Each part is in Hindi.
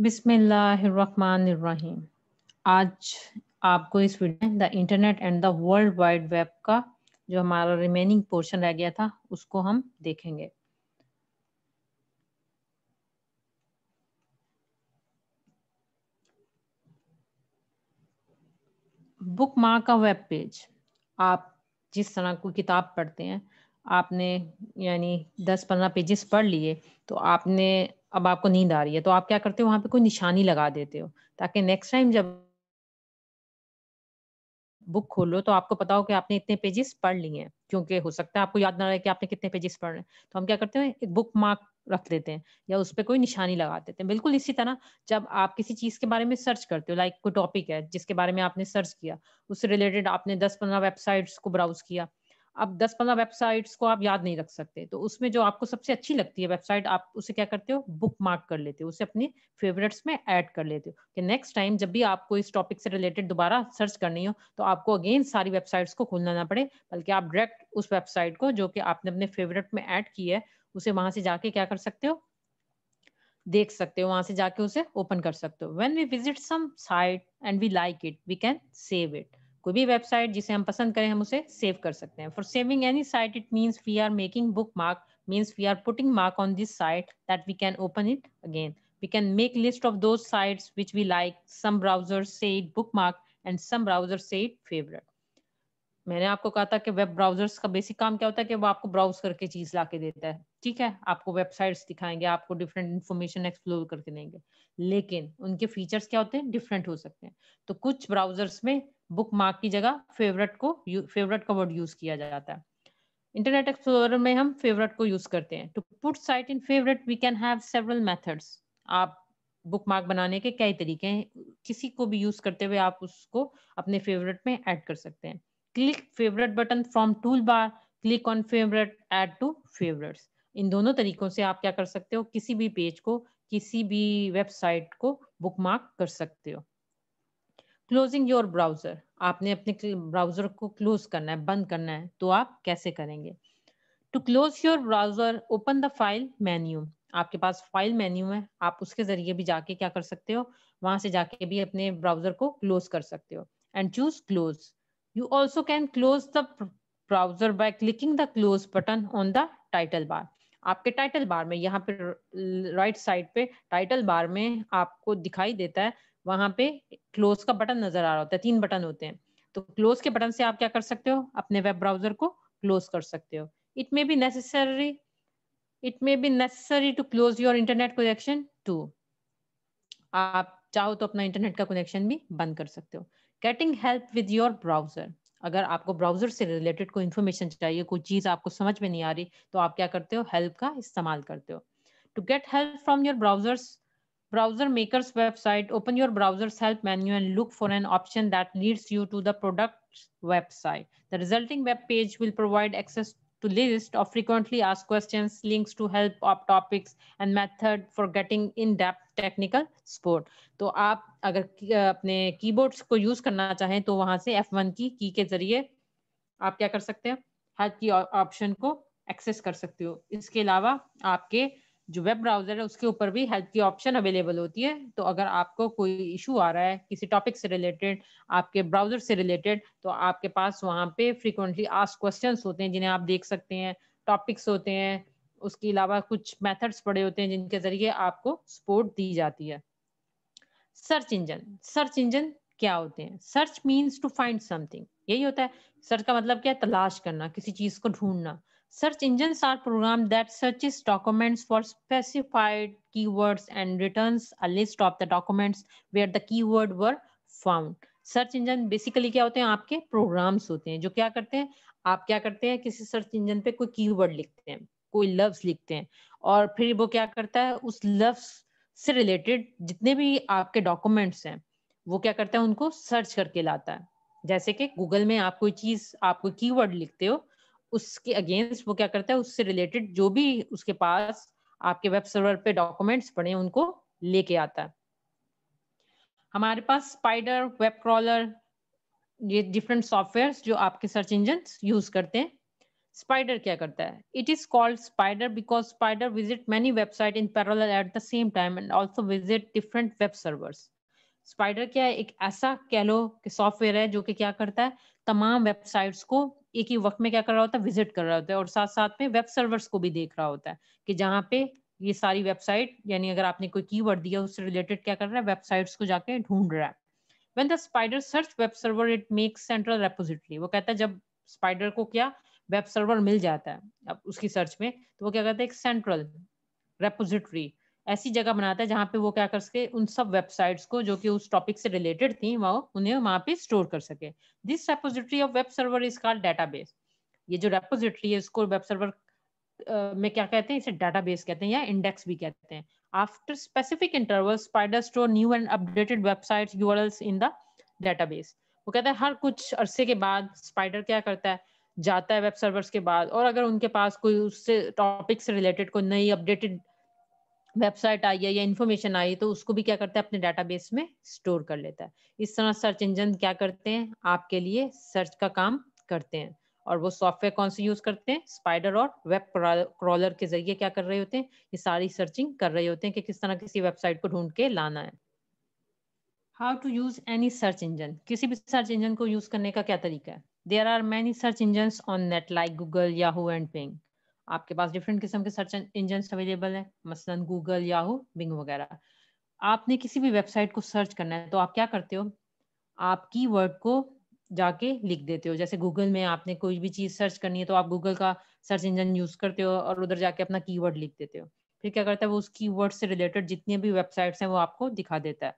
बिस्मिल्लाहिर्रहमानिर्रहीम आज आपको इस वीडियो में the internet and the world wide web का जो हमारा रिमेनिंग पोर्शन रह गया था उसको हम देखेंगे बुक मार्क का वेब पेज आप जिस तरह कोई किताब पढ़ते हैं आपने यानी दस पंद्रह पेजेस पढ़ लिए तो आपने अब आपको नींद आ रही है तो आप क्या करते हो वहां पे कोई निशानी लगा देते हो ताकि नेक्स्ट टाइम जब बुक खोलो तो आपको पता हो कि आपने इतने पेजेस पढ़ लिए हैं क्योंकि हो सकता है आपको याद ना रहे कि आपने कितने पेजेस पढ़ रहे हैं तो हम क्या करते हैं एक बुक मार्क रख देते हैं या उस पर कोई निशानी लगा देते हैं बिल्कुल इसी तरह जब आप किसी चीज के बारे में सर्च करते हो लाइक कोई टॉपिक है जिसके बारे में आपने सर्च किया उससे रिलेटेड आपने दस पंद्रह वेबसाइट्स को ब्राउज किया अब दस पंद्रह वेबसाइट्स को आप याद नहीं रख सकते तो उसमें जो आपको सबसे अच्छी लगती है वेबसाइट आप उसे क्या करते हो बुक मार्क कर लेते हो उसे अपनी फेवरेट्स में ऐड कर लेते हो कि नेक्स्ट टाइम जब भी आपको इस टॉपिक से रिलेटेड दोबारा सर्च करनी हो तो आपको अगेन सारी वेबसाइट्स को खोलना ना पड़े बल्कि आप डायरेक्ट उस वेबसाइट को जो कि आपने अपने फेवरेट में ऐड की है उसे वहां से जाके क्या कर सकते हो देख सकते हो वहां से जाके उसे ओपन कर सकते हो when we visit some site and we like it we can save it कोई भी वेबसाइट जिसे हम पसंद करें हम उसे सेव कर सकते हैं for saving any site it means we are making bookmark means we are putting mark on this site that we can open it again we can make list of those those which we like some browser से it bookmark and some browser से इट फेवरेट मैंने आपको कहा था कि वेब ब्राउजर्स का बेसिक काम क्या होता है कि वो आपको ब्राउज करके चीज ला के देता है ठीक है आपको वेबसाइट्स दिखाएंगे आपको डिफरेंट इन्फॉर्मेशन एक्सप्लोर करके देंगे लेकिन उनके फीचर्स क्या होते हैं डिफरेंट हो सकते हैं तो कुछ ब्राउजर्स में बुक मार्क की जगह फेवरेट को फेवरेट का वर्ड यूज किया जाता है इंटरनेट एक्सप्लोरर में हम फेवरेट को यूज करते हैं to put site in favourite we can have several methods आप बुक मार्क बनाने के कई तरीके हैं किसी को भी यूज करते हुए आप उसको अपने फेवरेट में ऐड कर सकते हैं click favourite button from toolbar click on favourite add to favourites इन दोनों तरीकों से आप क्या कर सकते हो किसी भी पेज को किसी भी वेबसाइट को बुक मार्क कर सकते हो क्लोजिंग योर ब्राउजर आपने अपने ब्राउजर को क्लोज करना है बंद करना है तो आप कैसे करेंगे to close your browser open the file menu आपके पास फाइल मेन्यू है आप उसके जरिए भी जाके क्या कर सकते हो वहां से जाके भी अपने ब्राउजर को क्लोज कर सकते हो and choose close you also can close the browser by clicking the close button on the title bar आपके टाइटल बार में यहाँ पे राइट साइड पे टाइटल बार में आपको दिखाई देता है वहां पे क्लोज का बटन नजर आ रहा होता है तीन बटन होते हैं तो क्लोज के बटन से आप क्या कर सकते हो अपने वेब ब्राउजर को क्लोज कर सकते हो it may be necessary it may be necessary to close your internet connection to आप चाहो तो अपना इंटरनेट का कनेक्शन भी बंद कर सकते हो getting help with your browser अगर आपको ब्राउजर से रिलेटेड कोई इन्फॉर्मेशन चाहिए कोई चीज आपको समझ में नहीं आ रही तो आप क्या करते हो हेल्प का इस्तेमाल करते हो to get help from your browsers browser maker's website, open your browser's help menu and look for an option that leads you to the product's website. The resulting web page will provide access to list of frequently asked questions, links to help up topics and method for getting in-depth technical support. to aap agar apne keyboards ko use karna chahe to wahan se F1 की की के जरिए आप क्या कर सकते हैं हेल्प की ऑप्शन को एक्सेस कर सकते हो इसके अलावा आपके जो वेब ब्राउजर है उसके ऊपर भी हेल्प की ऑप्शन अवेलेबल होती है तो अगर आपको कोई इशू आ रहा है किसी टॉपिक से रिलेटेड आपके ब्राउजर से रिलेटेड तो आपके पास वहाँ पे फ्रीक्वेंटली आस्क क्वेश्चन होते हैं जिन्हें आप देख सकते हैं टॉपिक्स होते हैं उसके अलावा कुछ मेथड्स पड़े होते हैं जिनके जरिए आपको सपोर्ट दी जाती है सर्च इंजन सर्च इंजन क्या होते हैं search means to find something यही होता है सर्च का मतलब क्या है तलाश करना किसी चीज को ढूंढना Search engines are programs that searches documents for specified keywords and returns a list of the documents where the keyword were found. Search engine basically क्या होते हैं आपके प्रोग्राम्स होते हैं जो क्या करते हैं आप क्या करते हैं किसी सर्च इंजन पे कोई कीवर्ड लिखते हैं कोई लफ्ज लिखते हैं और फिर वो क्या करता है उस लफ्ज से रिलेटेड जितने भी आपके डॉक्यूमेंट्स हैं वो क्या करता है उनको सर्च करके लाता है जैसे कि गूगल में आप कोई चीज आप कोई कीवर्ड लिखते हो उसके अगेंस्ट वो क्या करता है उससे रिलेटेड जो भी उसके पास आपके वेब सर्वर पे डॉक्यूमेंट्स पड़े उनको लेके आता है हमारे पास स्पाइडर वेब क्रॉलर ये डिफरेंट सॉफ्टवेयर जो आपके सर्च इंजन यूज करते हैं स्पाइडर क्या करता है it is called spider because spider visit many website in parallel at the same time and also visit different web servers spider क्या है एक ऐसा कह लो कि सॉफ्टवेयर है जो कि क्या करता है तमाम वेबसाइट्स को एक ही वक्त में क्या कर रहा होता है विजिट कर रहा होता है और साथ साथ में वेब सर्वर्स को भी देख रहा होता है कि जहाँ पे ये सारी वेबसाइट यानी अगर आपने कोई कीवर्ड दिया उससे रिलेटेड क्या कर रहा है वेबसाइट्स को जाके ढूंढ रहा है when the spider search web server it makes central repository वो कहता है जब स्पाइडर को क्या वेब सर्वर मिल जाता है अब उसकी सर्च में तो वो क्या कहता है एक सेंट्रल रेपोजिटरी ऐसी जगह बनाता है जहाँ पे वो क्या कर सके उन सब वेबसाइट्स को जो कि उस टॉपिक से रिलेटेड थी वो उन्हें वहाँ पे स्टोर कर सके this repository of web server is called database ये जो रेपोजिटरी है इसको वेब सर्वर में क्या कहते हैं इसे डेटाबेस कहते हैं या इंडेक्स भी कहते हैं after specific interval spider store new and updated website you in the database वो कहता है हर कुछ अरसे के बाद स्पाइडर क्या करता है जाता है वेब सर्वर्स के बाद और अगर उनके पास कोई उससे टॉपिक से रिलेटेड कोई नई अपडेटेड वेबसाइट आई है या इन्फॉर्मेशन आई है तो उसको भी क्या करता है अपने डेटाबेस में स्टोर कर लेता है इस तरह सर्च इंजन क्या करते हैं आपके लिए सर्च का काम करते हैं और वो सॉफ्टवेयर कौन से यूज करते हैं स्पाइडर और वेब क्रॉलर के जरिए क्या कर रहे होते हैं ये सारी सर्चिंग कर रहे होते हैं कि किस तरह किसी वेबसाइट को ढूंढ के लाना है how to use any search engine किसी भी सर्च इंजन को यूज करने का क्या तरीका है there are many search engine on net like Google Yahoo and Bing आपके पास डिफरेंट किस्म के सर्च इंजन अवेलेबल हैं मसलन गूगल याहू बिंग वगैरह आपने किसी भी वेबसाइट को सर्च करना है तो आप क्या करते हो आप की वर्ड को जाके लिख देते हो जैसे गूगल में आपने कोई भी चीज़ सर्च करनी है तो आप गूगल का सर्च इंजन यूज़ करते हो और उधर जाके अपना कीवर्ड लिख देते हो फिर क्या करता है वो उस कीवर्ड से रिलेटेड जितने भी वेबसाइट्स हैं वो आपको दिखा देता है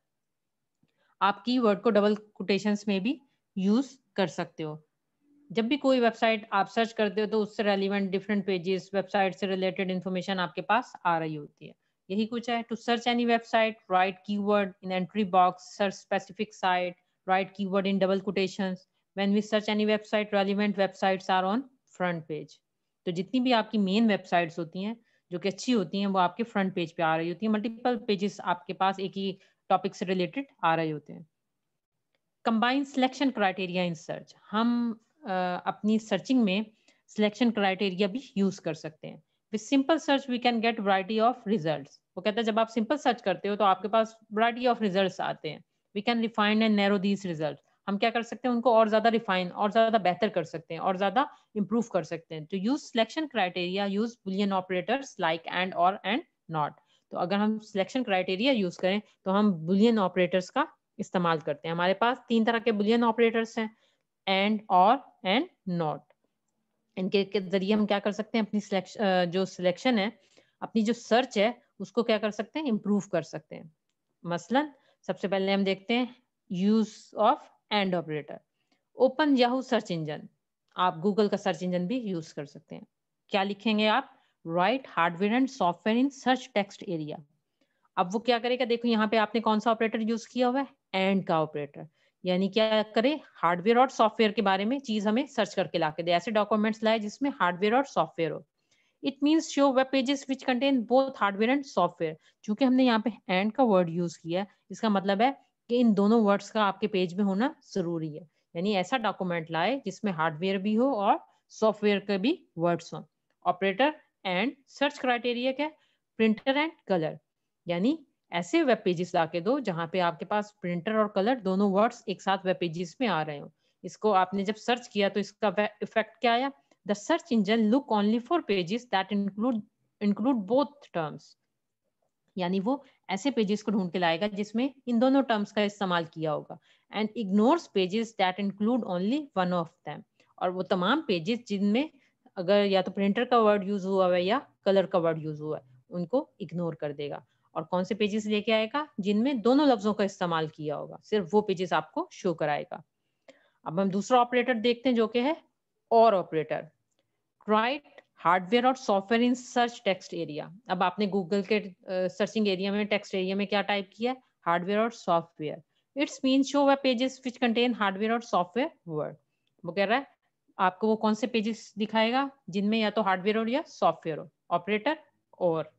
आप कीवर्ड को डबल कोटेशंस में भी यूज़ कर सकते हो जब भी कोई वेबसाइट आप सर्च करते हो तो उससे रेलिवेंट डिफरेंट पेजेस वेबसाइट से रिलेटेड इन्फॉर्मेशन आपके पास आ रही होती है यही कुछ है to search any website write keyword in entry box search specific site write keyword in double quotation when we search any website relevant websites are on front page तो जितनी भी आपकी मेन वेबसाइट्स होती हैं जो कि अच्छी होती हैं वो आपके फ्रंट पेज पे आ रही होती हैं मल्टीपल पेजेस आपके पास एक ही टॉपिक से रिलेटेड आ रहे होते हैं combined selection criteria in search हम अपनी सर्चिंग में सिलेक्शन क्राइटेरिया भी यूज कर सकते हैं with simple search we can get variety of result वो कहता है जब आप सिंपल सर्च करते हो तो आपके पास वराइटी ऑफ रिजल्ट आते हैं we can refine and narrow these result हम क्या कर सकते हैं उनको और ज्यादा रिफाइन और ज्यादा बेहतर कर सकते हैं और ज्यादा इंप्रूव कर सकते हैं तो use selection criteria use boolean operators like and or and not तो अगर हम सिलेक्शन क्राइटेरिया यूज करें तो हम बुलियन ऑपरेटर्स का इस्तेमाल करते हैं हमारे पास तीन तरह के बुलियन ऑपरेटर्स हैं एंड और एंड नॉट इनके के जरिए हम क्या कर सकते हैं अपनी सिलेक्शन जो सिलेक्शन है अपनी जो सर्च है उसको क्या कर सकते हैं इम्प्रूव कर सकते हैं मसलन सबसे पहले हम देखते हैं use of and operator open Yahoo search engine आप गूगल का सर्च इंजन भी यूज कर सकते हैं क्या लिखेंगे आप write hardware and software in search text area अब वो क्या करेगा देखो यहाँ पे आपने कौन सा ऑपरेटर यूज किया हुआ है एंड का ऑपरेटर यानी क्या करे हार्डवेयर और सॉफ्टवेयर के बारे में चीज हमें सर्च करके ला के दे ऐसे डॉक्यूमेंट्स लाए जिसमें हार्डवेयर और सॉफ्टवेयर हो it means show web pages which contain both hardware and software चूंकि हमने यहाँ पे एंड का वर्ड यूज किया है इसका मतलब है कि इन दोनों वर्ड्स का आपके पेज में होना जरूरी है यानी ऐसा डॉक्यूमेंट लाए जिसमें हार्डवेयर भी हो और सॉफ्टवेयर के भी वर्ड्स हो ऑपरेटर एंड सर्च क्राइटेरिया क्या प्रिंटर एंड कलर यानी ऐसे वेब पेजेस ला के दो जहाँ पे आपके पास प्रिंटर और कलर दोनों वर्ड्स एक साथ वेब पेजेस में आ रहे हो इसको आपने जब सर्च किया तो इसका इफेक्ट क्या आया the search engine look only for pages that include include both terms यानी वो ऐसे पेजेस को ढूंढ के लाएगा जिसमें इन दोनों टर्म्स का इस्तेमाल किया होगा and ignores pages that include only one of them और वो तमाम पेजेस जिनमें अगर या तो प्रिंटर का वर्ड यूज हुआ है या कलर का वर्ड यूज हुआ है उनको इग्नोर कर देगा और कौन से पेजेस लेके आएगा जिनमें दोनों लफ्जों का इस्तेमाल किया होगा सिर्फ वो पेजेस आपको शो कराएगा अब हम दूसरा ऑपरेटर देखते हैं जो कि है और ऑपरेटर राइट हार्डवेयर और software in search text area अब आपने गूगल के सर्चिंग एरिया में टेक्स्ट एरिया में क्या टाइप किया हार्डवेयर और software it's mean show web pages which contain hardware और सॉफ्टवेयर वर्ड वो कह रहा है आपको वो कौन से पेजेस दिखाएगा जिनमें या तो हार्डवेयर हो या सॉफ्टवेयर हो operator or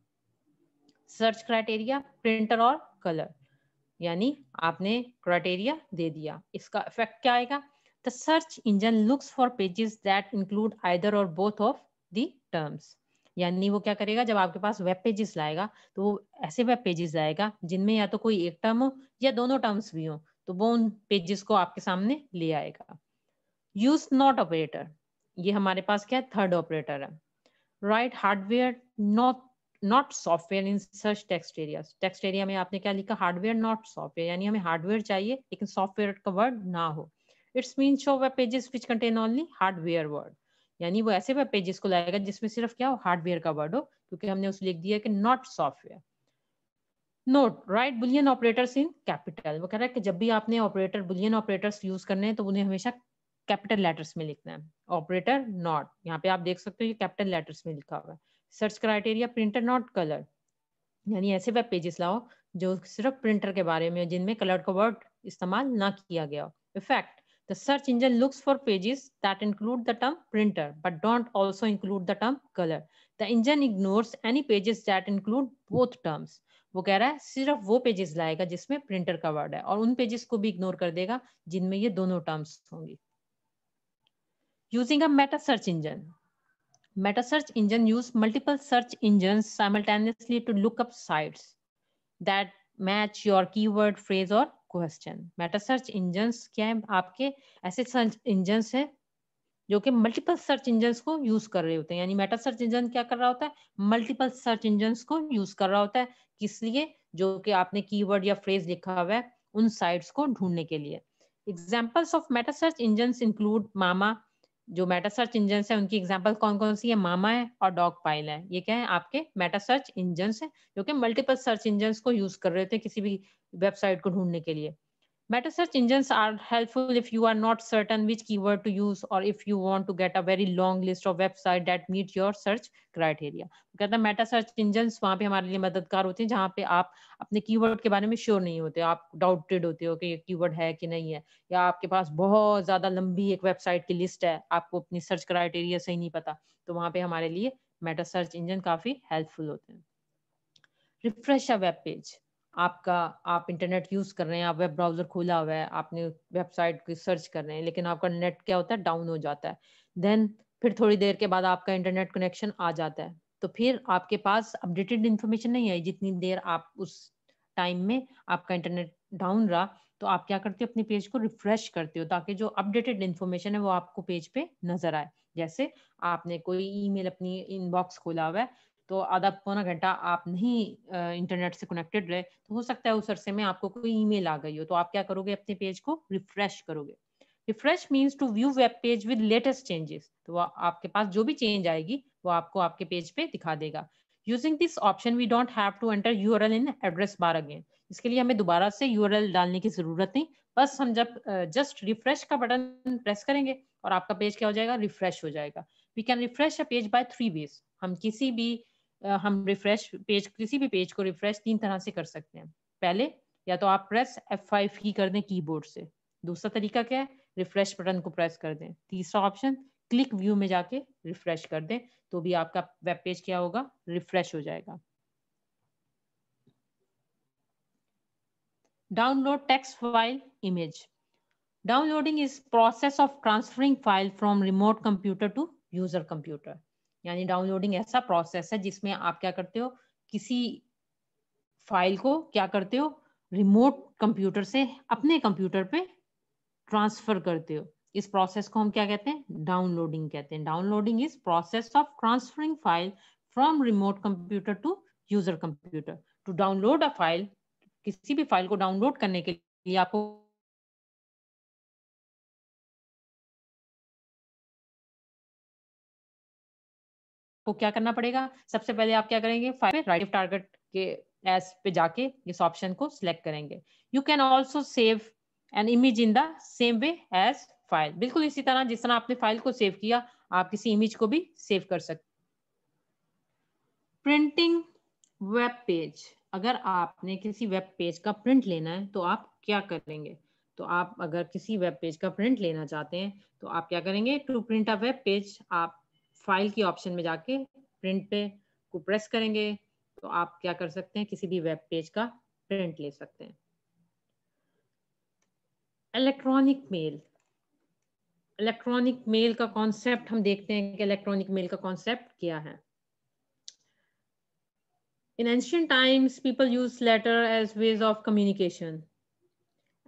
search criteria printer और कलर यानी आपने क्राइटेरिया दे दिया इसका इफेक्ट क्या आएगा the search engine looks for pages that include either or both of the terms यानी वो क्या करेगा जब आपके पास वेब पेजेस लाएगा तो वो ऐसे वेब पेजेस लाएगा जिनमें या तो कोई एक टर्म हो या दोनों टर्म्स भी हो तो वो उन पेजेस को आपके सामने ले आएगा यूज नॉट ऑपरेटर ये हमारे पास क्या है थर्ड ऑपरेटर है write hardware not not software in search text area text area में आपने क्या लिखा हार्डवेयर नॉट सॉफ्टवेयर यानी हमें हार्डवेयर चाहिए लेकिन सॉफ्टवेयर का वर्ड ना हो it's mean show web pages which contain only hardware word यानी वो ऐसे वेब पेजेस को लाएगा जिसमें सिर्फ क्या हो हार्डवेयर का वर्ड हो क्योंकि हमने उसे लिख दिया कि not software note write boolean operators in capital वो कह रहा है कि जब भी आपने ऑपरेटर बुलियन ऑपरेटर्स यूज करने हैं तो उन्हें हमेशा कैपिटल लेटर्स में लिखना है ऑपरेटर नॉट यहाँ पे आप देख सकते हो ये कैपिटल लेटर्स में लिखा हुआ है search criteria printer not colour यानी ऐसे वेब पेजेस लाओ जो सिर्फ प्रिंटर के बारे में जिनमें कलर का वर्ड इस्तेमाल ना किया गया effect the search engine looks for pages that include the term printer but don't also include the term colour the engine ignores any pages that include both terms वो कह रहा है सिर्फ वो पेजेस लाएगा जिसमें प्रिंटर का वर्ड है और उन पेजेस को भी इग्नोर कर देगा जिनमें ये दोनों टर्म्स होंगी using a meta search engine Meta search engine use multiple search engines simultaneously to look up sites that match your keyword phrase or question. Meta search engines क्या है आपके ऐसे सर्च engines हैं जो कि मल्टीपल सर्च इंजन्स को यूज कर रहे होते हैं यानी मेटा सर्च इंजन क्या कर रहा होता है मल्टीपल सर्च इंजन्स को यूज कर रहा होता है किस लिए जो कि आपने कीवर्ड या फ्रेज लिखा हुआ है उन साइट्स को ढूंढने के लिए examples of meta search engine include Mamma जो मेटा सर्च इंजन है उनकी एग्जाम्पल कौन कौन सी है मामा है और डॉग पाइल है ये क्या है आपके मेटा सर्च इंजन है जो कि मल्टीपल सर्च इंजन को यूज कर रहे थे किसी भी वेबसाइट को ढूंढने के लिए Meta search engines are helpful if you are not certain which keyword to use or if you want to get a very long list of website that meet your search criteria. कहते हैं मेटा सर्च इंजन वहाँ पे हमारे लिए मददगार होते हैं जहाँ पे आप अपने कीवर्ड के बारे में श्योर नहीं होते आप डाउटेड होते हो कि ये कीवर्ड है कि नहीं है या आपके पास बहुत ज़्यादा लंबी एक वेबसाइट की लिस्ट है आपको अपनी सर्च क्राइटेरिया सही नहीं पता तो वहाँ पे हमारे लिए मेटा सर्च इंजन काफ़ी हेल्पफुल होते हैं रिफ्रेश अ वेब पेज आपका आप इंटरनेट यूज कर रहे हैं आप वेब ब्राउजर खोला हुआ है आपने वेबसाइट की सर्च कर रहे हैं लेकिन आपका नेट क्या होता है डाउन हो जाता है देन फिर थोड़ी देर के बाद आपका इंटरनेट कनेक्शन आ जाता है तो फिर आपके पास अपडेटेड इंफॉर्मेशन नहीं आई जितनी देर आप उस टाइम में आपका इंटरनेट डाउन रहा तो आप क्या करते हो अपने पेज को रिफ्रेश करते हो ताकि जो अपडेटेड इन्फॉर्मेशन है वो आपको पेज पे नजर आए जैसे आपने कोई ईमेल अपनी इनबॉक्स खोला हुआ है तो आधा पौना घंटा आप नहीं इंटरनेट से कनेक्टेड रहे तो हो सकता है उस अरसे में आपको कोई ईमेल आ गई हो तो आप क्या करोगे अपने पेज को रिफ्रेश करोगे refresh means to view web page with latest changes तो आपके पास जो भी चेंज आएगी वो आपको आपके पेज पे दिखा देगा using this option we don't have to enter you in address bar again इसके लिए हमें दोबारा से यू डालने की जरूरत नहीं बस हम जब जस्ट uh, रिफ्रेश का बटन प्रेस करेंगे और आपका पेज क्या हो जाएगा रिफ्रेश हो जाएगा we can refresh a page by three ways हम किसी भी हम रिफ्रेश पेज किसी भी पेज को रिफ्रेश तीन तरह से कर सकते हैं पहले या तो आप प्रेस एफ फाइव की कर दें कीबोर्ड से दूसरा तरीका क्या है रिफ्रेश बटन को प्रेस कर दें तीसरा ऑप्शन क्लिक व्यू में जाके रिफ्रेश कर दें तो भी आपका वेब पेज क्या होगा रिफ्रेश हो जाएगा download text file image downloading is process of transferring file from remote computer to user computer यानी डाउनलोडिंग ऐसा प्रोसेस है जिसमें आप क्या करते हो किसी फाइल को क्या करते हो रिमोट कंप्यूटर से अपने कंप्यूटर पे ट्रांसफर करते हो इस प्रोसेस को हम क्या कहते हैं डाउनलोडिंग कहते हैं downloading is process of transferring file from remote computer to user computer to download a file किसी भी फाइल को डाउनलोड करने के लिए आपको को क्या करना पड़ेगा सबसे पहले आप क्या करेंगे फाइव राइट टारगेट के एस पे जाके इस ऑप्शन को सिलेक्ट करेंगे you can also save an image in the same way as file बिल्कुल इसी तरह जिस तरह आपने फाइल को सेव किया आप किसी इमेज को भी सेव कर सकते प्रिंटिंग वेब पेज अगर आपने किसी वेब पेज का प्रिंट लेना है तो आप क्या करेंगे तो आप अगर किसी वेब पेज का प्रिंट लेना चाहते हैं तो आप क्या करेंगे to print a web page आप फाइल की ऑप्शन में जाके प्रिंट पे को प्रेस करेंगे तो आप क्या कर सकते हैं किसी भी वेब पेज का प्रिंट ले सकते हैं इलेक्ट्रॉनिक मेल इलेक्ट्रॉनिक मेल का कॉन्सेप्ट हम देखते हैं कि इलेक्ट्रॉनिक मेल का कॉन्सेप्ट क्या है in ancient times people use letter as ways of communication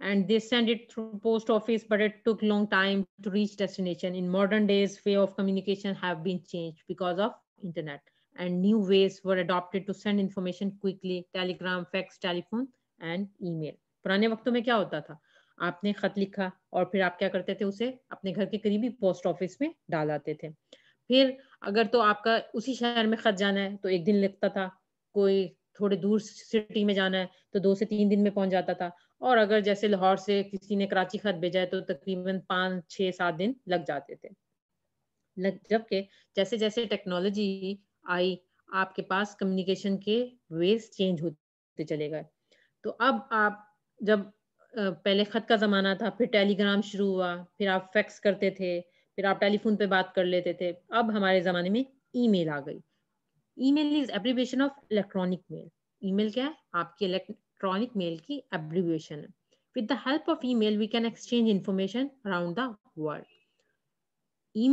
and they send it through post office but it took long time to reach destination in modern days way of communication have been changed because of internet and new ways were adopted to send information quickly telegram fax telephone and email पुराने वक्तों में क्या होता था आपने खत लिखा और फिर आप क्या करते थे उसे अपने घर के करीबी पोस्ट ऑफिस में डाल आते the फिर अगर तो आपका उसी शहर में खत जाना है तो एक दिन लगता था कोई थोड़े दूर सिटी में जाना है तो दो से तीन दिन में पहुंच जाता था और अगर जैसे लाहौर से किसी ने कराची खत भेजा है तो तकरीबन पाँच छः सात दिन लग जाते थे जबकि जैसे जैसे टेक्नोलॉजी आई आपके पास कम्युनिकेशन के वेज चेंज होते चले गए तो अब आप जब पहले ख़त का ज़माना था फिर टेलीग्राम शुरू हुआ फिर आप फैक्स करते थे फिर आप टेलीफोन पे बात कर लेते थे अब हमारे ज़माने में ईमेल आ गई email is abbreviation of electronic mail email क्या है आपकी इलेक्ट्रॉनिक मेल की एब्रीविएशन है with the help of email we can exchange information around the world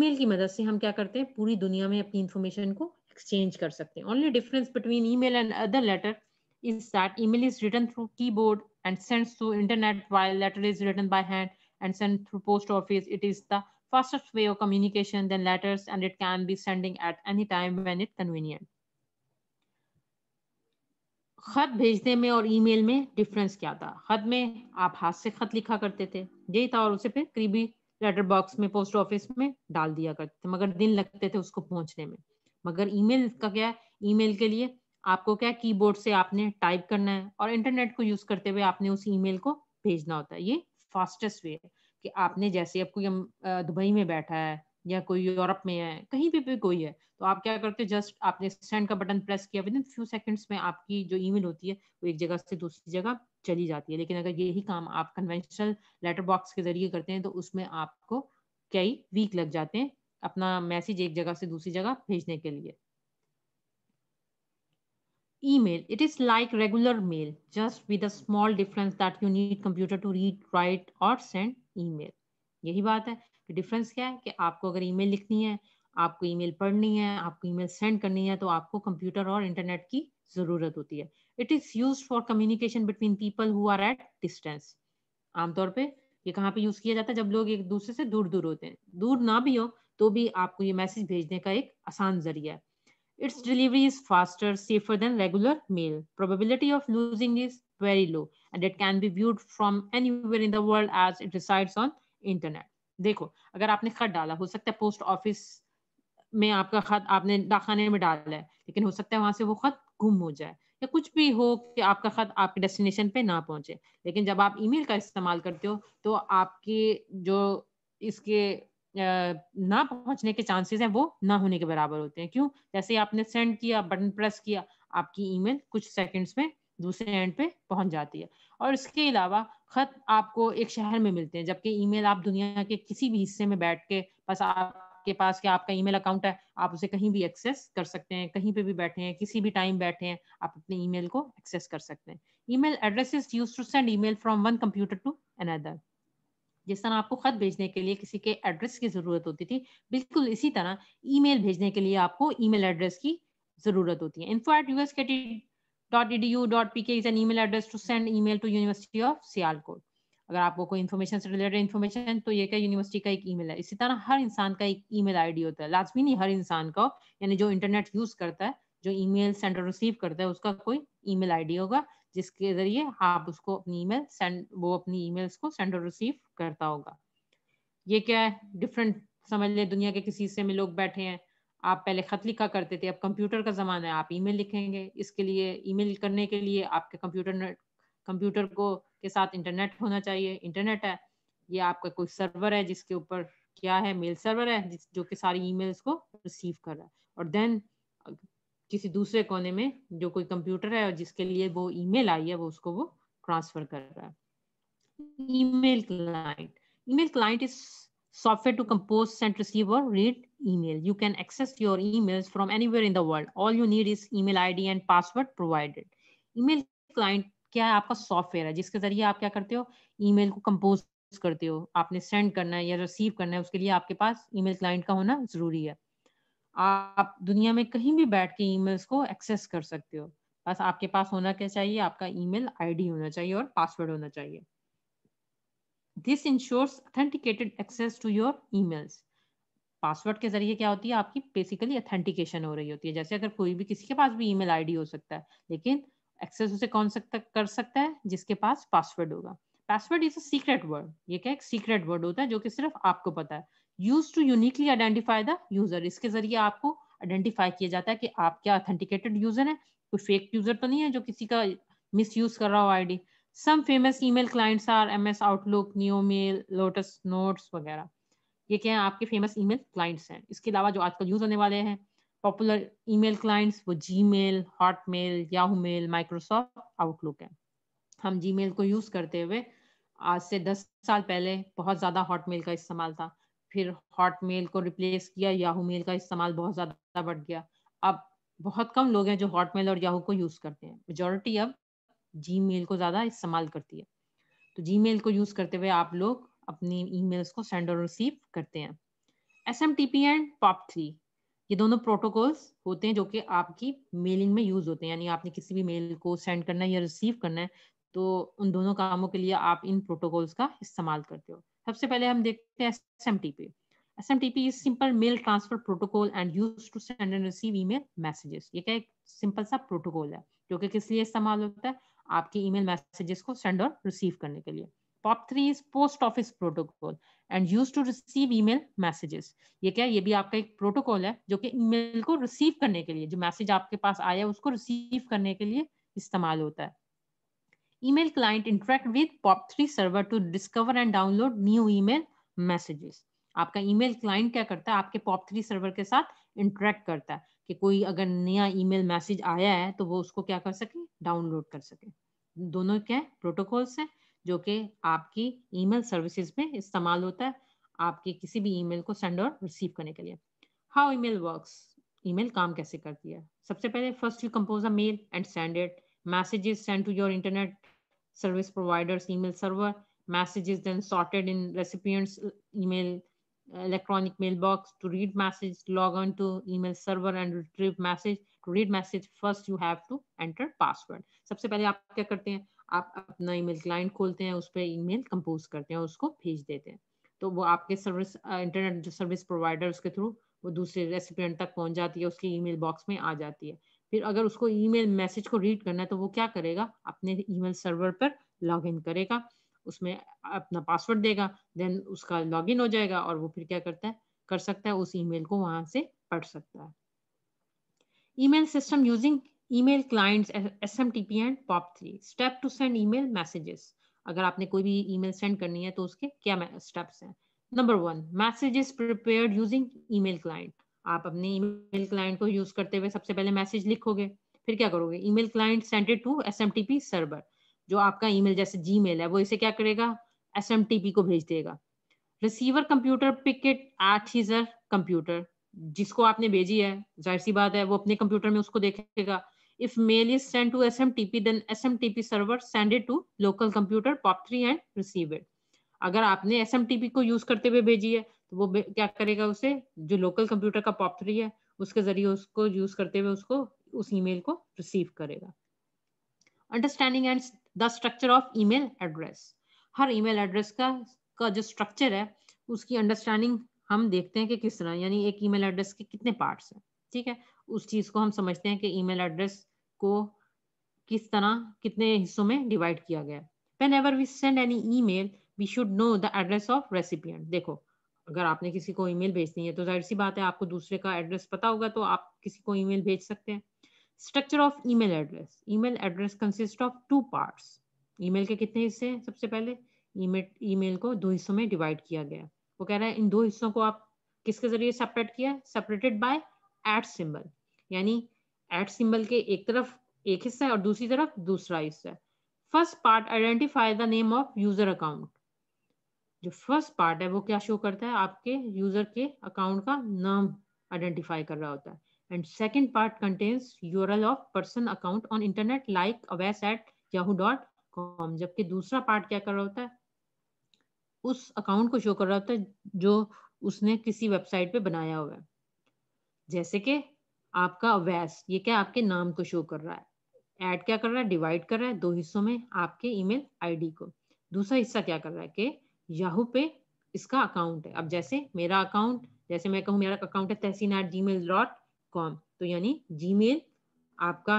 mail की मदद से हम क्या करते हैं पूरी दुनिया में अपनी इन्फॉर्मेशन को एक्सचेंज कर सकते हैं only difference between email and other letter is that email is written through keyboard and send through internet while letter is written by hand and send through post office it is the fastest way of communication than letters and it can be sending at any time when it convenient खत भेजने में और ईमेल में डिफरेंस क्या था खत में आप हाथ से खत लिखा करते थे यही था और उसे फिर करीबी लेटर बॉक्स में पोस्ट ऑफिस में डाल दिया करते थे मगर दिन लगते थे उसको पहुंचने में मगर ईमेल का क्या है ईमेल के लिए आपको क्या है कीबोर्ड से आपने टाइप करना है और इंटरनेट को यूज करते हुए आपने उस ईमेल को भेजना होता है ये फास्टेस्ट वे है कि आपने जैसे अब कोई दुबई में बैठा है या कोई यूरोप में है कहीं भी, भी कोई है तो आप क्या करते हो जस्ट आपने सेंड का बटन प्रेस किया विद इन फ्यू सेकंड्स में आपकी जो ईमेल होती है वो एक जगह से दूसरी जगह चली जाती है लेकिन अगर यही काम आप कन्वेंशनल लेटर बॉक्स के जरिए करते हैं तो उसमें आपको कई वीक लग जाते हैं अपना मैसेज एक जगह से दूसरी जगह भेजने के लिए email it is like regular mail just with a small difference that you need computer to read write और सेंड ईमेल यही बात है तो डिफरेंस क्या है कि आपको अगर ईमेल लिखनी है आपको ईमेल पढ़नी है आपको ईमेल सेंड करनी है तो आपको कंप्यूटर और इंटरनेट की जरूरत होती है it is use for communication between people who are at distance आमतौर पर ये कहाँ पे यूज किया जाता है जब लोग एक दूसरे से दूर दूर होते हैं दूर ना भी हो तो भी आपको ये मैसेज भेजने का एक आसान जरिया है its delivery is faster safer than regular mail probability of losing is very low and can be viewed from from anywhere in the world as it decides on internet देखो अगर आपने खत डाला हो सकता है पोस्ट ऑफिस में आपका खत आपने डाकखाने में डाला है लेकिन हो सकता है वहां से वो खत गुम हो जाए या कुछ भी हो कि आपका खत आपके डेस्टिनेशन पे ना पहुंचे लेकिन जब आप ईमेल का इस्तेमाल करते हो तो आपके जो इसके ना पहुंचने के चांसेस हैं वो ना होने के बराबर होते हैं क्यों जैसे आपने सेंड किया बटन प्रेस किया आपकी ईमेल कुछ सेकंड्स में दूसरे एंड पे पहुंच जाती है और इसके अलावा खत आपको एक शहर में मिलते हैं जबकि ईमेल आप दुनिया के किसी भी हिस्से में बैठ के बस आपके पास क्या आपका ईमेल अकाउंट है आप उसे कहीं भी एक्सेस कर सकते हैं कहीं पे भी बैठे हैं किसी भी टाइम बैठे हैं आप अपने ईमेल को एक्सेस कर सकते हैं email address is use to send email from one computer to another जिस तरह आपको खत भेजने के लिए किसी के एड्रेस की जरूरत होती थी बिल्कुल इसी तरह ईमेल भेजने के लिए आपको ईमेल एड्रेस की जरूरत होती है info at US edu.pk is an email address to send email to University of Sialkot. अगर आपको कोई इन्फॉर्मेशन से रिलेटेड इन्फॉर्मेशन तो ये क्या यूनिवर्सिटी का एक ईमेल है इसी तरह हर इंसान का एक ईमेल आईडी होता है लाजमी नहीं हर इंसान का यानी जो इंटरनेट यूज करता है जो ईमेल सेंड और रिसीव करता है उसका कोई ईमेल आईडी होगा जिसके जरिए आप उसको अपनी ईमेल सेंड वो अपनी मेल्स को सेंड और रिसीव करता होगा ये क्या है डिफरेंट समझ ले दुनिया के किसी हिस्से में लोग बैठे हैं आप पहले खत लिखा करते थे अब कंप्यूटर का ज़माना है आप ईमेल लिखेंगे इसके लिए ईमेल करने के लिए आपके कंप्यूटर कंप्यूटर को के साथ इंटरनेट होना चाहिए इंटरनेट है ये आपका कोई सर्वर है जिसके ऊपर क्या है मेल सर्वर है जो कि सारी ईमेल्स को रिसीव कर रहा है और देन किसी दूसरे कोने में जो कोई कंप्यूटर है और जिसके लिए वो ईमेल आई है वो उसको वो ट्रांसफर कर रहा है email client email client is software to compose, send, receive, or read email. You can access your emails from anywhere in the world. All you need is email ID and password provided. Email client क्या है आपका सॉफ्टवेयर है जिसके जरिए आप क्या करते हो ईमेल को कंपोज करते हो आपने सेंड करना है या रिसीव करना है उसके लिए आपके पास ईमेल क्लाइंट का होना जरूरी है आप दुनिया में कहीं भी बैठ के ईमेल्स को एक्सेस कर सकते हो बस आपके पास होना क्या चाहिए आपका ईमेल आईडी होना चाहिए और पासवर्ड होना चाहिए this ensures authenticated access to your emails password के जरिए क्या होती है आपकी बेसिकली अथेंटिकेशन हो रही होती है जैसे अगर कोई भी किसी के पास भी ईमेल आईडी हो सकता है लेकिन एक्सेस उसे कौन सकता कर सकता है जिसके पास पासवर्ड होगा password is a secret word ये क्या एक सीक्रेट वर्ड होता है जो कि सिर्फ आपको पता है use to uniquely identify the user इसके जरिए आपको आइडेंटिफाई किया जाता है कि आप क्या अथेंटिकेटेड यूजर है कोई फेक यूजर तो नहीं है जो किसी का मिस यूज कर रहा हो ID some famous mail clients are as Outlook new mail Lotus Notes वगैरह ये क्या है आपके फेमस ईमेल क्लाइंट्स हैं इसके अलावा जो आजकल यूज होने वाले हैं पॉपुलर ईमेल क्लाइंट्स वो Gmail Hotmail Yahoo mail Microsoft Outlook है हम जी को यूज करते हुए आज से दस साल पहले बहुत ज्यादा हॉटमेल का इस्तेमाल था फिर हॉटमेल को रिप्लेस किया याहू मेल का इस्तेमाल बहुत ज्यादा बढ़ गया अब बहुत कम लोग हैं जो हॉटमेल और याहू को यूज करते हैं मेजोरिटी अब जी मेल को ज़्यादा इस्तेमाल करती है तो जी मेल को यूज़ करते हुए आप लोग अपनी ई मेल्स को सेंड और रिसीव करते हैं S M T P and POP three ये दोनों प्रोटोकॉल्स होते हैं जो कि आपकी मेलिंग में यूज़ होते हैं यानी आपने किसी भी मेल को सेंड करना है या रिसीव करना है तो उन दोनों कामों के लिए आप इन प्रोटोकॉल्स का इस्तेमाल करते हो सबसे पहले हम देखते हैं S M T P S M T P is simple mail transfer protocol and use to send and receive email messages ये क्या एक सिंपल सा प्रोटोकॉल है जो कि किस लिए इस्तेमाल होता है आपके ईमेल मैसेजेस को सेंड और रिसीव करने के लिए POP three is post office protocol and use to receive email messages ये क्या ये भी आपका एक प्रोटोकॉल है जो कि ईमेल को रिसीव करने के लिए जो मैसेज आपके पास आया उसको रिसीव करने के लिए इस्तेमाल होता है email client interact with POP three server to discover and download new email messages आपका ईमेल क्लाइंट क्या करता है आपके पॉप थ्री सर्वर के साथ इंटरेक्ट करता है कि कोई अगर नया ईमेल मैसेज आया है तो वो उसको क्या कर सके डाउनलोड कर सके दोनों क्या प्रोटोकॉल्स हैं जो कि आपकी ईमेल सर्विसेज में इस्तेमाल होता है आपके किसी भी ईमेल को सेंड और रिसीव करने के लिए हाउ ईमेल वर्क्स ईमेल काम कैसे करती है सबसे पहले first you compose a mail and send it messages send to your internet service providers email server messages then sorted in recipients email electronic mailbox to read message, log on to email server and retrieve message. To read message, first you have to enter password. सबसे पहले आप क्या करते हैं आप अपना ईमेल क्लाइंट खोलते हैं उस पर ईमेल कंपोज करते हैं उसको भेज देते हैं तो वो आपके सर्विस इंटरनेट जो सर्विस प्रोवाइडर उसके थ्रू वो दूसरे रेसिपिएंट तक पहुंच जाती है उसके ईमेल बॉक्स में आ जाती है फिर अगर उसको ईमेल मैसेज को रीड करना है तो वो क्या करेगा अपने ईमेल सर्वर पर लॉग इन करेगा उसमें अपना पासवर्ड देगा देन उसका लॉगिन हो जाएगा और वो फिर क्या करता है कर सकता है उस ईमेल को वहां से पढ़ सकता है email system using email clients SMTP and POP3. Step to send email messages अगर आपने कोई भी ईमेल सेंड करनी है तो उसके क्या स्टेप्स हैं number one messages prepared using email client आप अपने ईमेल क्लाइंट को यूज करते हुए सबसे पहले मैसेज लिखोगे फिर क्या करोगे email client send M to SMTP server जो आपका ईमेल जैसे जी है वो इसे क्या करेगा एस को भेज देगा receiver computer picked at his her computer जिसको आपने भेजी है जाहिर सी बात है वो अपने कंप्यूटर में उसको देखेगा if mail is send to S if mail is sent to smtp then smtp server send to local computer POP three and receive it अगर आपने एस एम टी पी को यूज करते हुए भेजी है तो वो क्या करेगा उसे जो लोकल कंप्यूटर का पॉप थ्री है उसके जरिए उसको यूज करते हुए उसको उस ईमेल को रिसीव करेगा understanding and the structure of email address हर ईमेल एड्रेस का का जो स्ट्रक्चर है उसकी अंडरस्टैंडिंग हम देखते हैं कि किस तरह यानी एक ईमेल एड्रेस के कितने पार्ट्स हैं ठीक है उस चीज़ को हम समझते हैं कि ईमेल एड्रेस को किस तरह कितने हिस्सों में डिवाइड किया गया है whenever we send any email we should know the address of recipient देखो अगर आपने किसी को ईमेल भेजनी है तो जाहिर सी बात है आपको दूसरे का एड्रेस पता होगा तो आप किसी को ईमेल भेज सकते हैं structure of email address email address consist of two parts email के कितने हिस्से हैं सबसे पहले ई मेल को दो हिस्सों में डिवाइड किया गया वो कह रहा है इन दो हिस्सों को आप किसके जरिए सेपरेट किया सेपरेटेड बाय एट सिंबल यानी एट सिंबल के एक तरफ एक हिस्सा है और दूसरी तरफ दूसरा हिस्सा है first part identify the name of user account जो फर्स्ट पार्ट है वो क्या शो करता है आपके यूजर के अकाउंट का नाम आइडेंटिफाई कर रहा होता है And second part contains URL of person account on internet like awes at yahoo.com. जबकि दूसरा पार्ट क्या कर रहा होता है उस अकाउंट को शो कर रहा होता है जो उसने किसी वेबसाइट पे बनाया हुआ है जैसे कि आपका अवैस ये क्या आपके नाम को शो कर रहा है ऐड क्या कर रहा है डिवाइड कर रहा है दो हिस्सों में आपके ईमेल आईडी को दूसरा हिस्सा क्या कर रहा है कि याहू पे इसका अकाउंट है अब जैसे मेरा अकाउंट जैसे मैं कहूँ मेरा अकाउंट है Tahseen at Gmail dot com तो यानी जीमेल आपका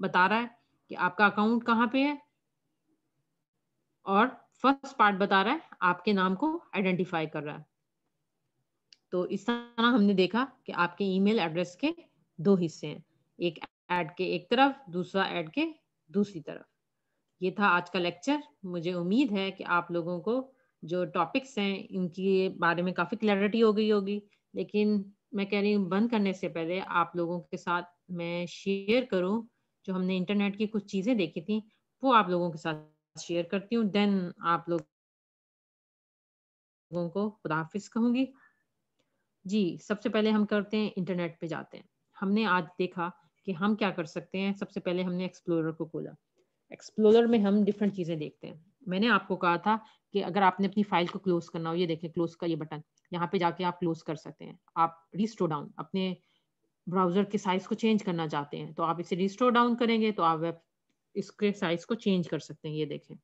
बता रहा है कि आपका अकाउंट कहाँ पे है और फर्स्ट पार्ट बता रहा है आपके नाम को आइडेंटिफाई कर रहा है तो इस तरह हमने देखा कि आपके ईमेल एड्रेस के दो हिस्से हैं एक ऐड के एक तरफ दूसरा ऐड के दूसरी तरफ ये था आज का लेक्चर मुझे उम्मीद है कि आप लोगों को जो टॉपिक्स हैं इनके बारे में काफ़ी क्लैरिटी हो गई होगी लेकिन मैं कह रही हूँ बंद करने से पहले आप लोगों के साथ मैं शेयर करूँ जो हमने इंटरनेट की कुछ चीज़ें देखी थी वो आप लोगों के साथ शेयर करती हूँ देन आप लोग लोगों को खुदाफिज कहूँगी जी सबसे पहले हम करते हैं इंटरनेट पे जाते हैं हमने आज देखा कि हम क्या कर सकते हैं सबसे पहले हमने एक्सप्लोरर को खोला एक्सप्लोरर में हम डिफरेंट चीज़ें देखते हैं मैंने आपको कहा था कि अगर आपने अपनी फाइल को क्लोज करना हो ये देखें क्लोज का ये बटन यहाँ पे जाके आप क्लोज कर सकते हैं आप रिस्टोर डाउन अपने ब्राउजर के साइज को चेंज करना चाहते हैं तो आप इसे रिस्टोर डाउन करेंगे तो आप वेब इसके साइज को चेंज कर सकते हैं ये देखें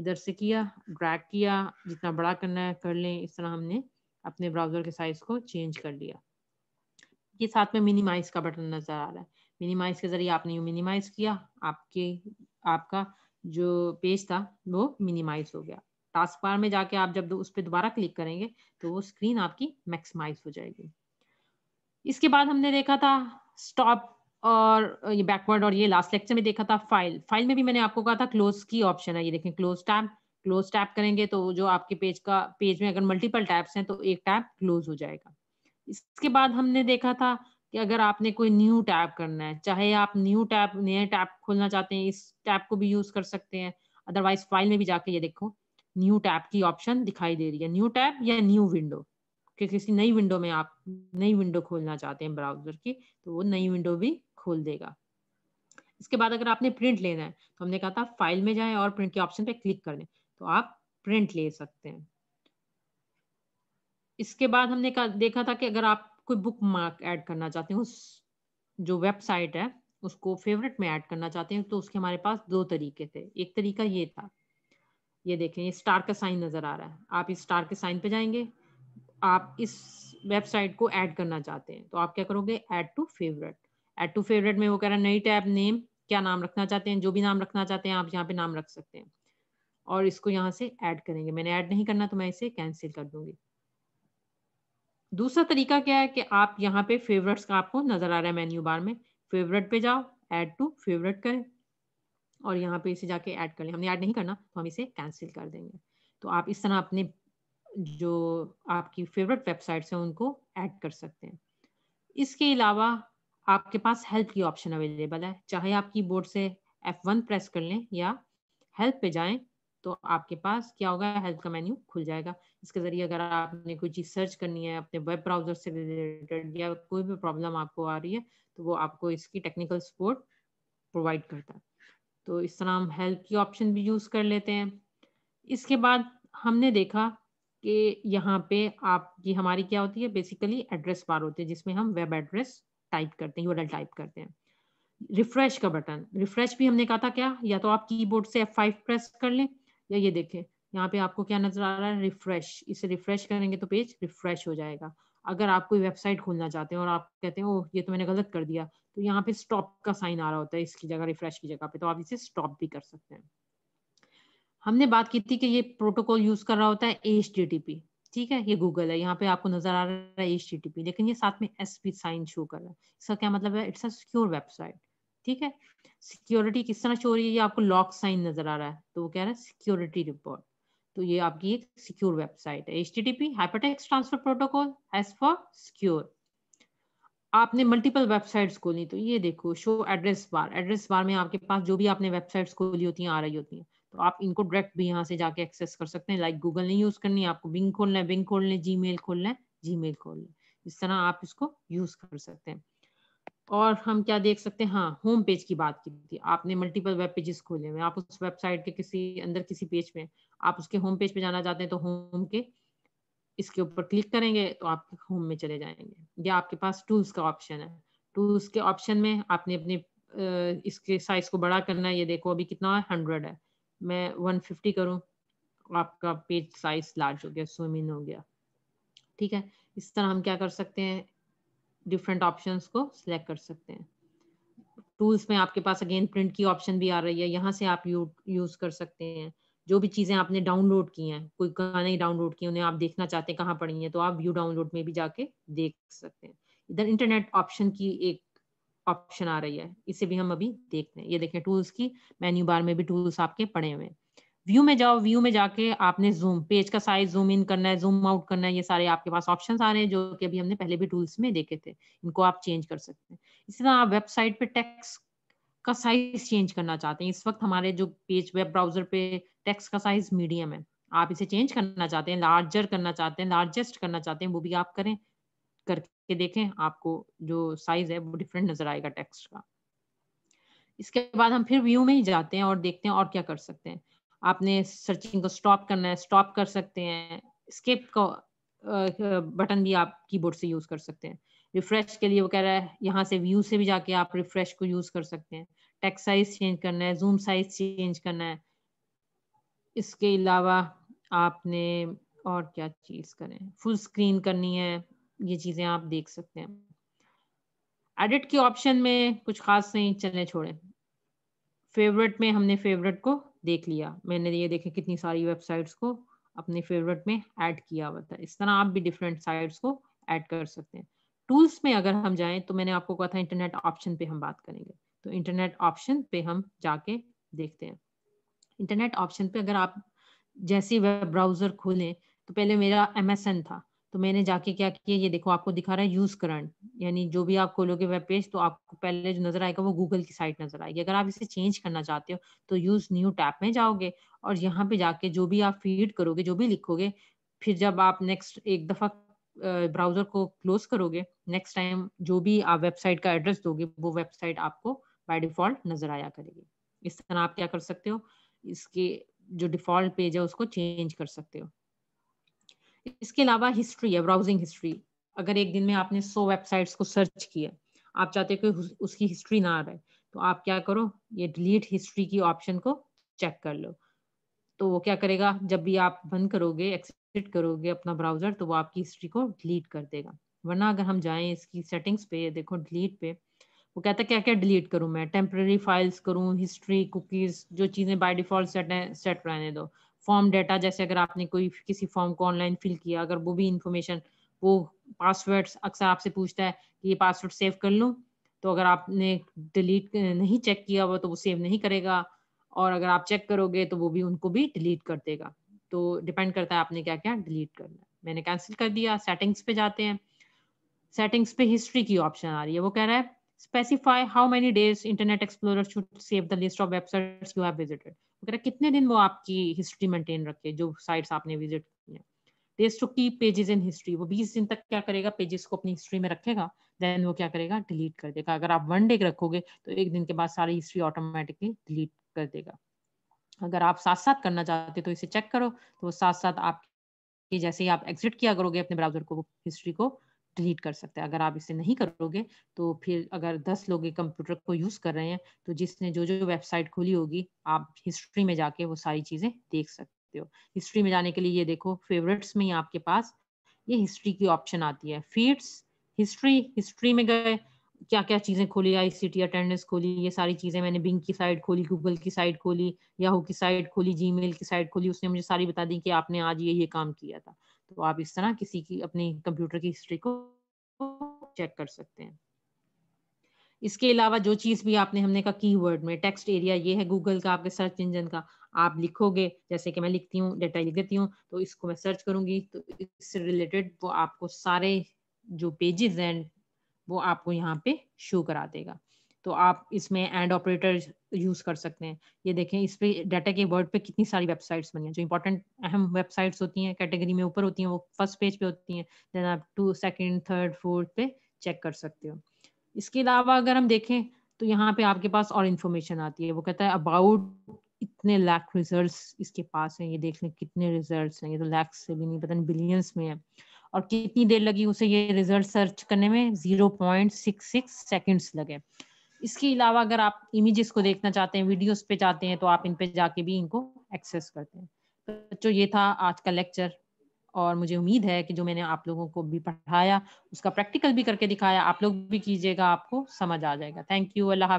इधर से किया ड्रैग किया जितना बड़ा करना है कर लें इस तरह हमने अपने ब्राउजर के साइज को चेंज कर लिया ये साथ में मिनिमाइज का बटन नजर आ रहा है मिनिमाइज के जरिए आपने मिनिमाइज किया आपके आपका जो पेज था वो मिनिमाइज हो गया टास्क बार में जाके आप जब उस पर दोबारा क्लिक करेंगे तो वो स्क्रीन आपकी मैक्सिमाइज हो जाएगी इसके बाद हमने देखा था स्टॉप और ये बैकवर्ड और ये लास्ट लेक्चर में देखा था फाइल फाइल में भी मैंने आपको कहा था क्लोज की ऑप्शन है ये देखें क्लोज टैब क्लोज टैप करेंगे तो जो आपके पेज का पेज में अगर मल्टीपल टैब्स हैं तो एक टैब क्लोज हो जाएगा इसके बाद हमने देखा था कि अगर आपने कोई न्यू टैब करना है चाहे आप न्यू टैब नए टैब खोलना चाहते हैं इस टैब को भी यूज कर सकते हैं अदरवाइज फाइल में भी जाके ये देखो न्यू टैब की ऑप्शन दिखाई दे रही है न्यू टैब या न्यू विंडो कि किसी नई विंडो में आप नई विंडो खोलना चाहते हैं ब्राउजर की तो वो नई विंडो भी खोल देगा इसके बाद अगर आपने प्रिंट लेना है तो हमने कहा था फाइल में जाएं और प्रिंट के ऑप्शन पे क्लिक कर लें तो आप प्रिंट ले सकते हैं इसके बाद हमने कहा देखा था कि अगर आप कोई बुक मार्क एड करना चाहते हैं उस जो वेबसाइट है उसको फेवरेट में ऐड करना चाहते हैं तो उसके हमारे पास दो तरीके थे एक तरीका ये था ये देखें ये स्टार का साइन नज़र आ रहा है आप इस स्टार के साइन पे जाएंगे आप इस वेबसाइट को ऐड करना चाहते हैं तो आप क्या करोगे add to favourite add to favourite में वो कह रहा है नई टैब नेम क्या नाम रखना चाहते हैं जो भी नाम रखना चाहते हैं आप यहाँ पे नाम रख सकते हैं और इसको यहाँ से ऐड करेंगे मैंने ऐड नहीं करना तो मैं इसे कैंसिल कर दूंगी दूसरा तरीका क्या है कि आप यहाँ पे फेवरेट्स का आपको नजर आ रहा है मेन्यू बार में फेवरेट पे जाओ ऐड टू फेवरेट करें और यहाँ पे इसे जाके ऐड कर लें हमने ऐड नहीं करना तो हम इसे कैंसिल कर देंगे तो आप इस तरह अपने जो आपकी फेवरेट वेबसाइट्स हैं उनको ऐड कर सकते हैं इसके अलावा आपके पास हेल्प की ऑप्शन अवेलेबल है चाहे आप की बोर्ड से एफ वन प्रेस कर लें या हेल्प पे जाएं तो आपके पास क्या होगा हेल्प का मेन्यू खुल जाएगा इसके ज़रिए अगर आपने कोई चीज़ सर्च करनी है अपने वेब ब्राउजर से रिलेटेड या कोई भी प्रॉब्लम आपको आ रही है तो वो आपको इसकी टेक्निकल सपोर्ट प्रोवाइड करता है तो इस तरह हम हेल्प की ऑप्शन भी यूज़ कर लेते हैं इसके बाद हमने देखा कि यहाँ पे आपकी हमारी क्या होती है बेसिकली एड्रेस बार होती है जिसमें हम वेब एड्रेस टाइप करते हैं यूआरएल टाइप करते हैं रिफ्रेश का बटन रिफ्रेश भी हमने कहा था क्या या तो आप कीबोर्ड से F5 प्रेस कर लें या ये देखें यहाँ पे आपको क्या नजर आ रहा है रिफ्रेश इसे रिफ्रेश करेंगे तो पेज रिफ्रेश हो जाएगा अगर आप कोई वेबसाइट खोलना चाहते हैं और आप कहते हैं ओ ये तो मैंने गलत कर दिया तो यहाँ पे स्टॉप का साइन आ रहा होता है इसकी जगह रिफ्रेश की जगह पे तो आप इसे स्टॉप भी कर सकते हैं हमने बात की थी कि ये प्रोटोकॉल यूज कर रहा होता है एच ठीक है ये गूगल है यहाँ पे आपको नजर आ रहा है एच लेकिन ये साथ में एस साइन शो कर रहा है इसका क्या मतलब है इट्स अ सिक्योर वेबसाइट ठीक है सिक्योरिटी किस तरह शो हो रही है ये आपको लॉक साइन नजर आ रहा है तो वो कह रहा है सिक्योरिटी रिपोर्ट तो ये आपकी एक सिक्योर वेबसाइट है H T T P hypertext transfer protocol as for secure आपने मल्टीपल वेबसाइट्स खोली तो ये देखो show address bar address bar में आपके पास जो भी आपने वेबसाइट्स खोली होती हैं आ रही होती हैं तो आप इनको डायरेक्ट भी यहाँ से जाके एक्सेस कर सकते हैं लाइक गूगल नहीं यूज करनी आपको बिंग खोलना है बिंग खोल लें जी मेल खोलना है जी मेल खोल लें इस तरह आप इसको यूज कर सकते हैं और हम क्या देख सकते हैं हाँ होम पेज की बात की थी आपने मल्टीपल वेब पेजेस खोले हुए आप उस वेबसाइट के किसी अंदर किसी पेज में आप उसके होम पेज पे जाना चाहते हैं तो होम के इसके ऊपर क्लिक करेंगे तो आप होम में चले जाएंगे या आपके पास टूल्स का ऑप्शन है टूल्स के ऑप्शन में आपने अपने इसके साइज को बड़ा करना है ये देखो अभी कितना है हंड्रेड है मैं वन फिफ्टी करूँ आपका पेज साइज लार्ज हो गया स्विमिन हो गया ठीक है इस तरह हम क्या कर सकते हैं डिफरेंट ऑप्शंस को सिलेक्ट कर सकते हैं टूल्स में आपके पास अगेन प्रिंट की ऑप्शन भी आ रही है यहाँ से आप यू, यूज कर सकते हैं जो भी चीजें आपने डाउनलोड की हैं कोई गाने ही डाउनलोड किए उन्हें आप देखना चाहते हैं कहाँ पड़ी हैं तो आप व्यू डाउनलोड में भी जाके देख सकते हैं इधर इंटरनेट ऑप्शन की एक ऑप्शन आ रही है इसे भी हम अभी देखते हैं ये देखें टूल्स की मेन्यू बार में भी टूल्स आपके पड़े हुए हैं व्यू में जाओ व्यू में जाके आपने जूम पेज का साइज जूम इन करना है जूम आउट करना है ये सारे आपके पास ऑप्शन आ रहे हैं जो कि अभी हमने पहले भी टूल्स में देखे थे इनको आप चेंज कर सकते हैं इसी तरह आप वेबसाइट पे टेक्स का साइज चेंज करना चाहते हैं इस वक्त हमारे जो पेज वेब ब्राउजर पे टेक्स का साइज मीडियम है आप इसे चेंज करना चाहते हैं लार्जर करना चाहते हैं लार्जेस्ट करना चाहते हैं वो भी आप करें करके देखें आपको जो साइज है वो डिफरेंट नजर आएगा टेक्स्ट का इसके बाद हम फिर व्यू में ही जाते हैं और देखते हैं और क्या कर सकते हैं आपने सर्चिंग को स्टॉप करना है स्टॉप कर सकते हैं स्किप का बटन भी आप कीबोर्ड से यूज कर सकते हैं रिफ्रेश के लिए वो कह रहा है यहाँ से व्यू से भी जाके आप रिफ्रेश को यूज कर सकते हैं टेक्स्ट साइज चेंज करना है जूम साइज चेंज करना है इसके अलावा आपने और क्या चीज करें फुल स्क्रीन करनी है ये चीजें आप देख सकते हैं एडिट के ऑप्शन में कुछ खास नहीं चलने छोड़े फेवरेट में हमने फेवरेट को देख लिया मैंने ये देखे कितनी सारी वेबसाइट्स को अपने फेवरेट में ऐड किया हुआ था इस तरह आप भी डिफरेंट साइट्स को ऐड कर सकते हैं टूल्स में अगर हम जाएं तो मैंने आपको कहा था इंटरनेट ऑप्शन पे हम बात करेंगे तो इंटरनेट ऑप्शन पे हम जाके देखते हैं इंटरनेट ऑप्शन पे अगर आप जैसे वेब ब्राउजर खोलें तो पहले मेरा एम था तो मैंने जाके क्या किया ये देखो आपको दिखा रहा है यूज करंट यानी जो भी आप खोलोगे वेब पेज तो आपको पहले जो नजर आएगा वो गूगल की साइट नजर आएगी अगर आप इसे चेंज करना चाहते हो तो यूज न्यू टैप में जाओगे और यहाँ पे जाके जो भी आप फीड करोगे जो भी लिखोगे फिर जब आप नेक्स्ट एक दफा ब्राउजर को क्लोज करोगे नेक्स्ट टाइम जो भी आप वेबसाइट का एड्रेस दोगे वो वेबसाइट आपको बाय डिफॉल्ट नजर आया करेगी इस तरह आप क्या कर सकते हो इसके जो डिफॉल्ट पेज है उसको चेंज कर सकते हो इसके अलावा हिस्ट्री है ब्राउजिंग हिस्ट्री अगर एक दिन में आपने सौ वेबसाइट्स को सर्च किया आप चाहते हो कि उसकी हिस्ट्री ना आ रहा है तो आप क्या करो ये डिलीट हिस्ट्री की ऑप्शन को चेक कर लो तो वो क्या करेगा जब भी आप बंद करोगे एक्सिट करोगे अपना ब्राउजर तो वो आपकी हिस्ट्री को डिलीट कर देगा वरना अगर हम जाएं इसकी सेटिंग्स पे देखो डिलीट पे वो कहता है क्या क्या डिलीट करूं मैं टेम्प्रेरी फाइल्स करूं हिस्ट्री कुकीज जो चीज़ें बाय डिफॉल्ट सेट हैं सेट रहने दो फॉर्म डेटा जैसे अगर आपने कोई किसी फॉर्म को ऑनलाइन फिल किया अगर वो भी इंफॉर्मेशन वो पासवर्ड अक्सर आपसे पूछता है कि ये पासवर्ड सेव कर लूँ तो अगर आपने डिलीट नहीं चेक किया हुआ तो वो सेव नहीं करेगा और अगर आप चेक करोगे तो वो भी उनको भी डिलीट कर देगा तो डिपेंड करता है आपने क्या क्या डिलीट करना है मैंने कैंसिल कर दिया सेटिंग्स पे जाते हैं सेटिंग्स पे हिस्ट्री की ऑप्शन आ रही है वो कह रहा है specify how many days Internet Explorer should save the list of websites you have visited वगैरह कितने दिन वो आपकी हिस्ट्री मेंटेन रखे जो साइट्स आपने विजिट किए test to keep pages in history वो 20 दिन तक क्या करेगा पेजेस को अपनी हिस्ट्री में रखेगा देन वो क्या करेगा डिलीट कर देगा अगर आप वन डे रखोगे तो एक दिन के बाद सारी हिस्ट्री ऑटोमेटिकली डिलीट कर देगा अगर आप साथ साथ करना चाहते तो इसे चेक करो तो साथ साथ आप जैसे ही आप एग्जिट किया करोगे अपने ब्राउजर को हिस्ट्री को डिलीट कर सकते हैं अगर आप इसे नहीं करोगे तो फिर अगर दस लोग कंप्यूटर को यूज़ कर रहे हैं तो जिसने जो जो वेबसाइट खोली होगी आप हिस्ट्री में जाके वो सारी चीज़ें देख सकते हो हिस्ट्री में जाने के लिए ये देखो फेवरेट्स में ही आपके पास ये हिस्ट्री की ऑप्शन आती है फीड्स हिस्ट्री हिस्ट्री में गए क्या क्या चीज़ें खोली आई सी टी अटेंडेंस खोली ये सारी चीज़ें मैंने बिंग की साइट खोली गूगल की साइट खोली याहू की साइट खोली जी की साइट खोली उसने मुझे सारी बता दी कि आपने आज ये ये काम किया था तो आप इस तरह किसी की अपनी कंप्यूटर की हिस्ट्री को चेक कर सकते हैं इसके अलावा जो चीज़ भी आपने हमने कहा कीवर्ड में टेक्स्ट एरिया ये है गूगल का आपके सर्च इंजन का आप लिखोगे जैसे कि मैं लिखती हूँ डेटा लिख देती हूँ तो इसको मैं सर्च करूंगी तो इससे रिलेटेड वो आपको सारे जो पेजेस हैं वो आपको यहाँ पे शो करा देगा तो आप इसमें एंड ऑपरेटर यूज़ कर सकते हैं ये देखें इस पे डाटा के वर्ड पे कितनी सारी वेबसाइट्स बनी हैं जो इंपॉर्टेंट अहम वेबसाइट्स होती हैं कैटेगरी में ऊपर होती हैं वो फर्स्ट पेज पे होती हैं देन आप टू सेकंड थर्ड फोर्थ पे चेक कर सकते हो इसके अलावा अगर हम देखें तो यहाँ पे आपके पास और इन्फॉर्मेशन आती है वो कहता है अबाउट इतने लाख रिजल्ट इसके पास हैं ये देख लें कितने रिजल्ट हैं ये तो लैक्स से भी नहीं पता नहीं बिलियंस में है और कितनी देर लगी उसे ये रिजल्ट सर्च करने में zero point six six seconds लगे इसके अलावा अगर आप इमेजेस को देखना चाहते हैं वीडियोस पे जाते हैं तो आप इन पे जाके भी इनको एक्सेस करते हैं तो बच्चों ये था आज का लेक्चर और मुझे उम्मीद है कि जो मैंने आप लोगों को भी पढ़ाया उसका प्रैक्टिकल भी करके दिखाया आप लोग भी कीजिएगा आपको समझ आ जाएगा थैंक यू अल्लाह